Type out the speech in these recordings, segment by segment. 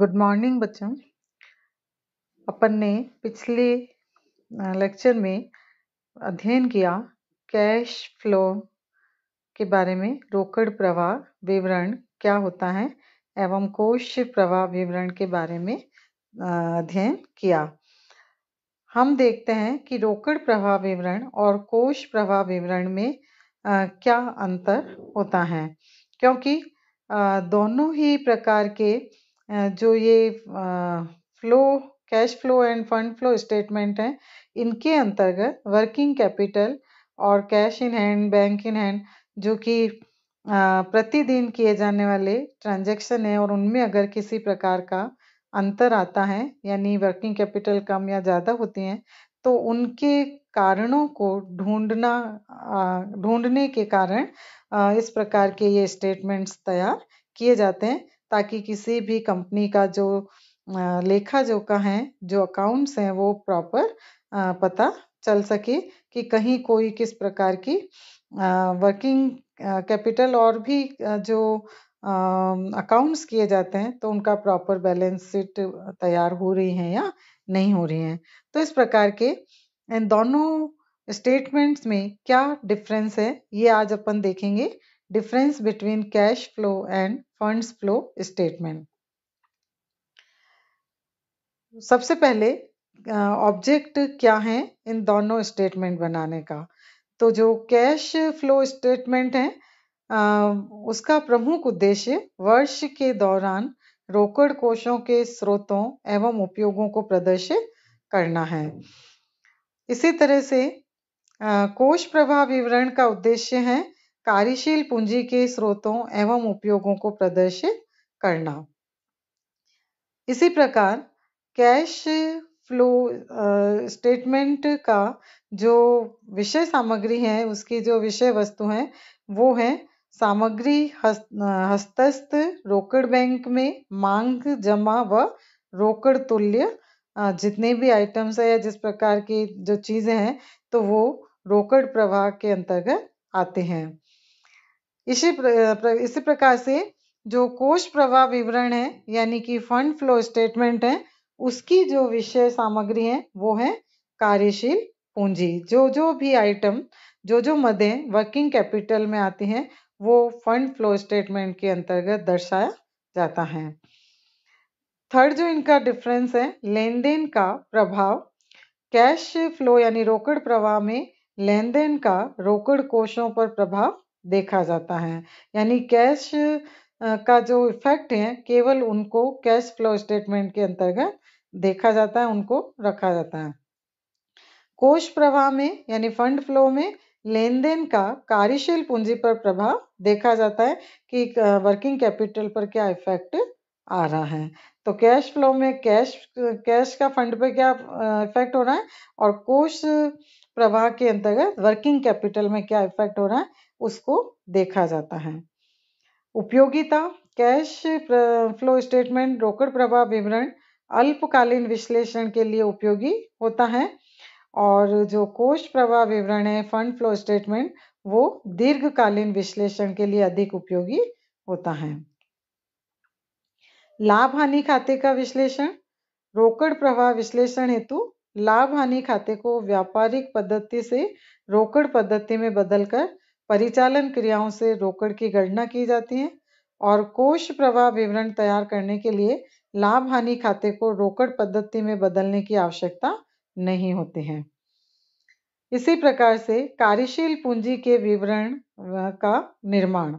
Good morning बच्चों अपन ने पिछले लेक्चर में अध्ययन किया कैश फ्लो के बारे में रोकड़ प्रवाह विवरण क्या होता है एवं कोश प्रवाह विवरण के बारे में अध्ययन किया हम देखते हैं कि रोकड़ प्रवाह विवरण और कोश प्रवाह विवरण में क्या अंतर होता है क्योंकि दोनों ही प्रकार के जो ये flow cash flow and fund flow statement है इनके अंतर्गत वर्किंग कैपिटल और cash in hand bank in hand जो कि प्रतिदिन किए जाने वाले ट्रांजैक्शन है और उनमें अगर किसी प्रकार का अंतर आता है यानी वर्किंग कैपिटल कम या ज़्यादा होती हैं तो उनके कारणों को ढूंढना ढूंढने के कारण इस प्रकार के ये स्टेटमेंट्स तैयार किए जाते हैं ताकि किसी भी कंपनी का जो लेखा जोखा है जो अकाउंट्स हैं वो प्रॉपर पता चल सके कि कहीं कोई किस प्रकार की वर्किंग कैपिटल और भी जो अकाउंट्स किए जाते हैं तो उनका प्रॉपर बैलेंस शीट तैयार हो रही है या नहीं हो रही है तो इस प्रकार के इन दोनों स्टेटमेंट्स में क्या डिफरेंस है ये आज अपन देखेंगे difference between cash flow and funds flow statement. सबसे पहले ऑब्जेक्ट क्या है इन दोनों स्टेटमेंट बनाने का तो जो कैश फ्लो स्टेटमेंट है आ, उसका प्रमुख उद्देश्य वर्ष के दौरान रोकड़ कोषों के स्रोतों एवं उपयोगों को प्रदर्शित करना है इसी तरह से कोष प्रवाह विवरण का उद्देश्य है कार्यशील पूंजी के स्रोतों एवं उपयोगों को प्रदर्शित करना इसी प्रकार कैश फ्लो स्टेटमेंट का जो विषय सामग्री है उसकी जो विषय वस्तु है वो है सामग्री हस्त, हस्तस्थ रोकड़ बैंक में मांग जमा व रोकड़ तुल्य जितने भी आइटम्स है या जिस प्रकार की जो चीज़ें हैं तो वो रोकड़ प्रवाह के अंतर्गत आते हैं इसी प्र, इसी प्रकार से जो कोष प्रवाह विवरण है यानी कि फंड फ्लो स्टेटमेंट है उसकी जो विषय सामग्री है वो है कार्यशील पूंजी जो जो भी आइटम जो जो मदें वर्किंग कैपिटल में आती हैं वो फंड फ्लो स्टेटमेंट के अंतर्गत दर्शाया जाता है थर्ड जो इनका डिफरेंस है लेन देन का प्रभाव कैश फ्लो यानी रोकड़ प्रवाह में लेन देन का रोकड़ कोषों पर प्रभाव देखा जाता है यानी कैश का जो इफेक्ट है केवल उनको कैश फ्लो स्टेटमेंट के अंतर्गत देखा जाता है उनको रखा जाता है कोष प्रवाह में यानी फंड फ्लो में लेन देन का कार्यशील पूंजी पर प्रभाव देखा जाता है कि वर्किंग कैपिटल पर क्या इफेक्ट आ रहा है तो कैश फ्लो में कैश कैश का फंड पर क्या इफेक्ट हो रहा है और कोष प्रवाह के अंतर्गत वर्किंग कैपिटल में क्या इफेक्ट हो रहा है उसको देखा जाता है उपयोगिता कैश फ्लो स्टेटमेंट रोकड़ प्रवाह विवरण अल्पकालीन विश्लेषण के लिए उपयोगी होता है और जो कोष प्रवाह विवरण है फंड फ्लो स्टेटमेंट वो दीर्घकालीन विश्लेषण के लिए अधिक उपयोगी होता है लाभ हानि खाते का विश्लेषण रोकड़ प्रवाह विश्लेषण हेतु लाभ हानि खाते को व्यापारिक पद्धति से रोकड़ पद्धति में बदलकर परिचालन क्रियाओं से रोकड़ की गणना की जाती है और कोष प्रवाह विवरण तैयार करने के लिए लाभ हानि खाते को रोकड़ पद्धति में बदलने की आवश्यकता नहीं होती है इसी प्रकार से कार्यशील पूंजी के विवरण का निर्माण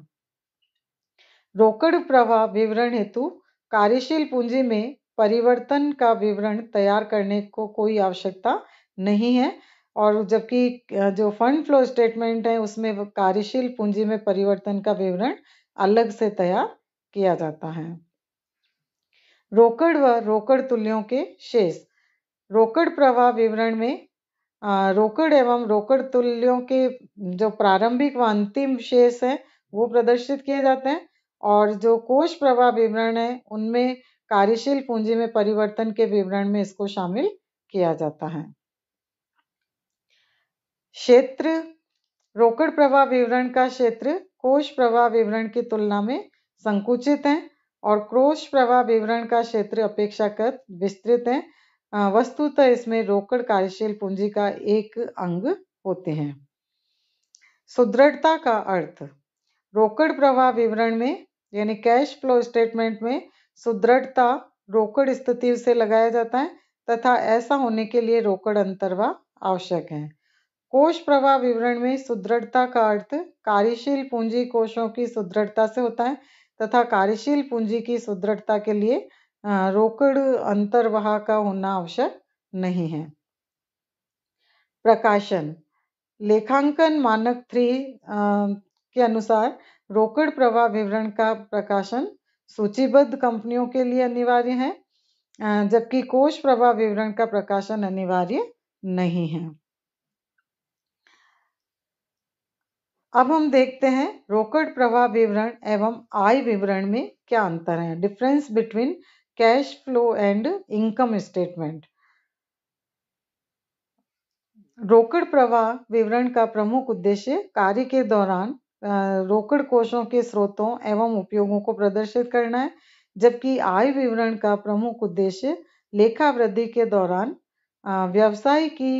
रोकड़ प्रवाह विवरण हेतु कार्यशील पूंजी में परिवर्तन का विवरण तैयार करने को कोई आवश्यकता नहीं है और जबकि जो फंड फ्लो स्टेटमेंट है उसमें कार्यशील पूंजी में परिवर्तन का विवरण अलग से तैयार किया जाता है रोकड़ व रोकड़ तुल्यों के शेष रोकड़ प्रवाह विवरण में रोकड़ एवं रोकड़ तुल्यों के जो प्रारंभिक व अंतिम शेष है वो प्रदर्शित किए जाते हैं और जो कोष प्रवाह विवरण है उनमें कार्यशील पूंजी में परिवर्तन के विवरण में इसको शामिल किया जाता है क्षेत्र रोकड़ प्रवाह विवरण का क्षेत्र कोष प्रवाह विवरण की तुलना में संकुचित है और क्रोश प्रवाह विवरण का क्षेत्र अपेक्षाकृत विस्तृत है वस्तुतः इसमें रोकड़ कार्यशील पूंजी का एक अंग होते हैं सुदृढ़ता का अर्थ रोकड़ प्रवाह विवरण में यानी कैश फ्लो स्टेटमेंट में सुदृढ़ता रोकड़ स्थिति से लगाया जाता है तथा ऐसा होने के लिए रोकड़ अंतर्वा आवश्यक है कोष प्रवाह विवरण में सुदृढ़ता का अर्थ कार्यशील पूंजी कोषों की सुदृढ़ता से होता है तथा कार्यशील पूंजी की सुदृढ़ता के लिए रोकड़ अंतर्वाह का होना आवश्यक नहीं है प्रकाशन लेखांकन मानक थ्री के अनुसार रोकड़ प्रवाह विवरण का प्रकाशन सूचीबद्ध कंपनियों के लिए अनिवार्य है जबकि कोष प्रवाह विवरण का प्रकाशन अनिवार्य नहीं है अब हम देखते हैं रोकड़ प्रवाह विवरण एवं आय विवरण में क्या अंतर है difference between cash flow and income statement रोकड़ प्रवाह विवरण का प्रमुख उद्देश्य कार्य के दौरान रोकड़ कोषों के स्रोतों एवं उपयोगों को प्रदर्शित करना है जबकि आय विवरण का प्रमुख उद्देश्य लेखा वृद्धि के दौरान व्यवसाय की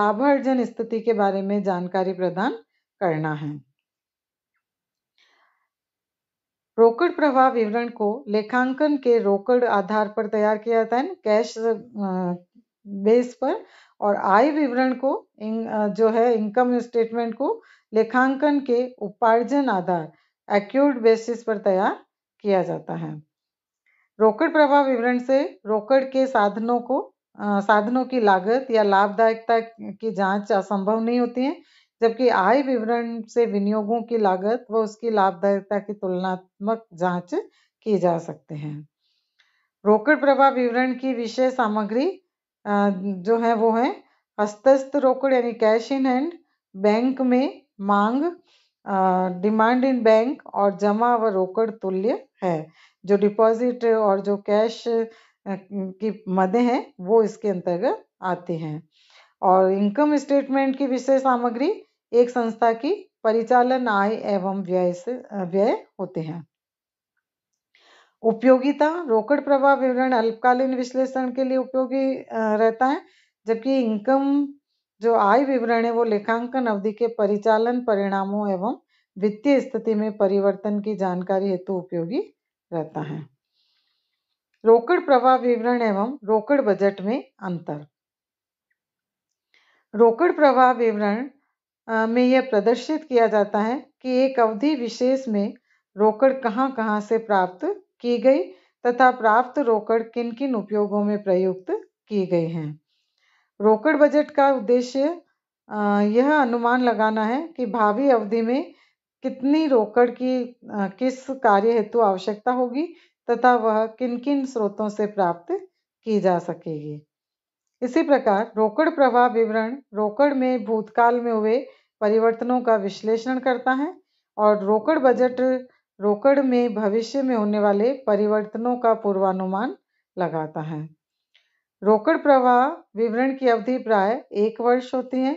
लाभार्जन स्थिति के बारे में जानकारी प्रदान करना है रोकड़ प्रवाह विवरण को लेखांकन के रोकड़ आधार पर तैयार किया जाता है कैश बेस पर और आय विवरण को जो है इनकम स्टेटमेंट को लेखांकन के उपार्जन आधार एक्यूट बेसिस पर तैयार किया जाता है रोकड़ प्रवाह विवरण से रोकड़ के साधनों को आ, साधनों की लागत या लाभदायकता की जांच असंभव नहीं होती है जबकि आय विवरण से विनियोगों की लागत व उसकी लाभदायकता की तुलनात्मक जांच की जा सकते हैं रोकड़ प्रवाह विवरण की विषय सामग्री जो है वो है हस्तस्थ रोकड़ यानी कैश इन हैंड बैंक में मांग डिमांड इन बैंक और जमा व रोकड़ तुल्य है जो डिपॉजिट और जो कैश की मदें हैं वो इसके अंतर्गत आती हैं और इनकम स्टेटमेंट की विषय सामग्री एक संस्था की परिचालन आय एवं व्यय से व्यय होते हैं उपयोगिता रोकड़ प्रवाह विवरण अल्पकालीन विश्लेषण के लिए उपयोगी रहता है जबकि इनकम जो आय विवरण है वो लेखांकन अवधि के परिचालन परिणामों एवं वित्तीय स्थिति में परिवर्तन की जानकारी हेतु उपयोगी रहता है रोकड़ प्रवाह विवरण एवं रोकड़ बजट में अंतर रोकड़ प्रवाह विवरण में यह प्रदर्शित किया जाता है कि एक अवधि विशेष में रोकड़ कहाँ कहाँ से प्राप्त की गई तथा प्राप्त रोकड़ किन किन उपयोगों में प्रयुक्त की गई हैं रोकड़ बजट का उद्देश्य यह अनुमान लगाना है कि भावी अवधि में कितनी रोकड़ की किस कार्य हेतु आवश्यकता होगी तथा वह किन किन स्रोतों से प्राप्त की जा सकेगी इसी प्रकार रोकड़ प्रवाह विवरण रोकड़ में भूतकाल में हुए परिवर्तनों का विश्लेषण करता है और रोकड़ बजट रोकड़ में भविष्य में होने वाले परिवर्तनों का पूर्वानुमान लगाता है रोकड़ प्रवाह विवरण की अवधि प्राय एक वर्ष होती है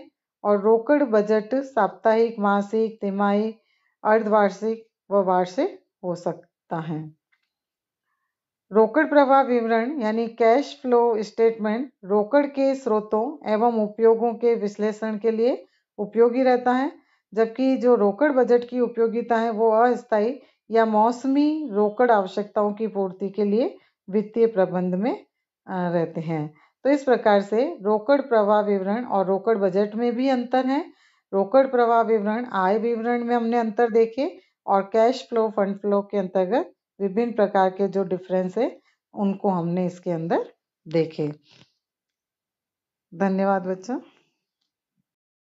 और रोकड़ बजट साप्ताहिक मासिक तिमाही अर्धवार्षिक व वार्षिक हो सकता है रोकड़ प्रवाह विवरण यानी कैश फ्लो स्टेटमेंट रोकड़ के स्रोतों एवं उपयोगों के विश्लेषण के लिए उपयोगी रहता है जबकि जो रोकड़ बजट की उपयोगिता है वो अस्थायी या मौसमी रोकड़ आवश्यकताओं की पूर्ति के लिए वित्तीय प्रबंध में रहते हैं तो इस प्रकार से रोकड़ प्रवाह विवरण और रोकड़ बजट में भी अंतर है रोकड़ प्रवाह विवरण आय विवरण में हमने अंतर देखे और कैश फ्लो फंड फ्लो के अंतर्गत विभिन्न प्रकार के जो डिफरेंस है उनको हमने इसके अंदर देखे धन्यवाद बच्चों